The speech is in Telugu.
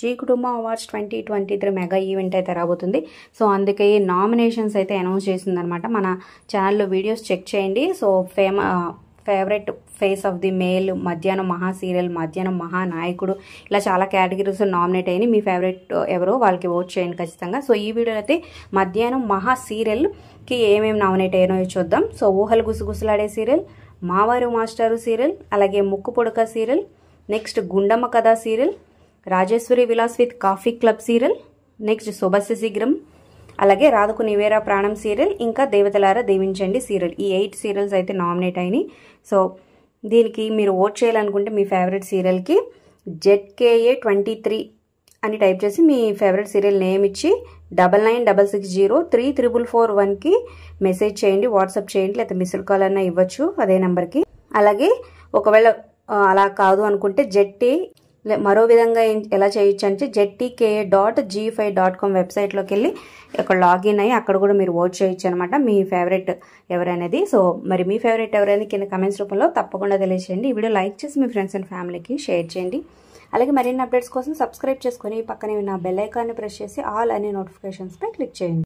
G Kutumba awards twenty twenty three mega event అయితే రాబోతుంది సో అందుకే నామినేషన్స్ అయితే అనౌన్స్ చేసిందనమాట మన ఛానల్లో వీడియోస్ చెక్ చేయండి సో ఫేమ favourite face of the male మధ్యాహ్నం మహా సీరియల్ మధ్యాహ్నం మహానాయకుడు ఇలా చాలా కేటగిరీస్ నామినేట్ అయ్యి మీ ఫేవరెట్ ఎవరో వాళ్ళకి ఓట్ చేయండి ఖచ్చితంగా సో ఈ వీడియోలో అయితే మధ్యాహ్నం మహా సీరియల్కి ఏమేమి నామినేట్ అయ్యానో చూద్దాం సో ఊహలు గుసగుసలాడే సీరియల్ మావారు మాస్టారు సీరియల్ అలాగే ముక్కు పొడక serial next Gundamma Katha serial Rajeshwari Vilas with coffee club serial next Subhasya Seeghram అలాగే రాధకు నివేరా ప్రాణం సీరియల్ ఇంకా దేవతలార దీవించండి సీరియల్ ఈ ఎయిట్ సీరియల్స్ అయితే నామినేట్ అయినాయి సో దీనికి మీరు ఓట్ చేయాలనుకుంటే మీ ఫేవరెట్ సీరియల్కి జెడ్కేఏ ట్వంటీ త్రీ అని టైప్ చేసి మీ ఫేవరెట్ సీరియల్ నేమ్ ఇచ్చి double nine double six zero three triple four వన్కి మెసేజ్ చేయండి వాట్సాప్ చేయండి లేకపోతే మిస్డ్ కాల్ అన్నా ఇవ్వచ్చు అదే నెంబర్కి అలాగే ఒకవేళ అలా కాదు అనుకుంటే జెట్టి మరో విధంగా ఎలా చేయొచ్చు అంటే ZTK dot Zee five dot com వెబ్సైట్లోకి వెళ్ళి ఇక్కడ లాగిన్ అయ్యి అక్కడ కూడా మీరు ఓట్ చేయొచ్చు అనమాట మీ ఫేవరెట్ ఎవరనేది సో మరి మీ ఫేవరెట్ ఎవరైనా కింద కమెంట్స్ రూపంలో తప్పకుండా తెలియజేయండి ఈ వీడియో లైక్ చేసి మీ ఫ్రెండ్స్ అండ్ ఫ్యామిలీకి షేర్ చేయండి అలాగే మరిన్ని అప్డేట్స్ కోసం సబ్స్క్రైబ్ చేసుకొని పక్కనే నా బెల్ ఐకాన్ని ప్రెస్ చేసి ఆల్ అనే నోటిఫికేషన్స్పై క్లిక్ చేయండి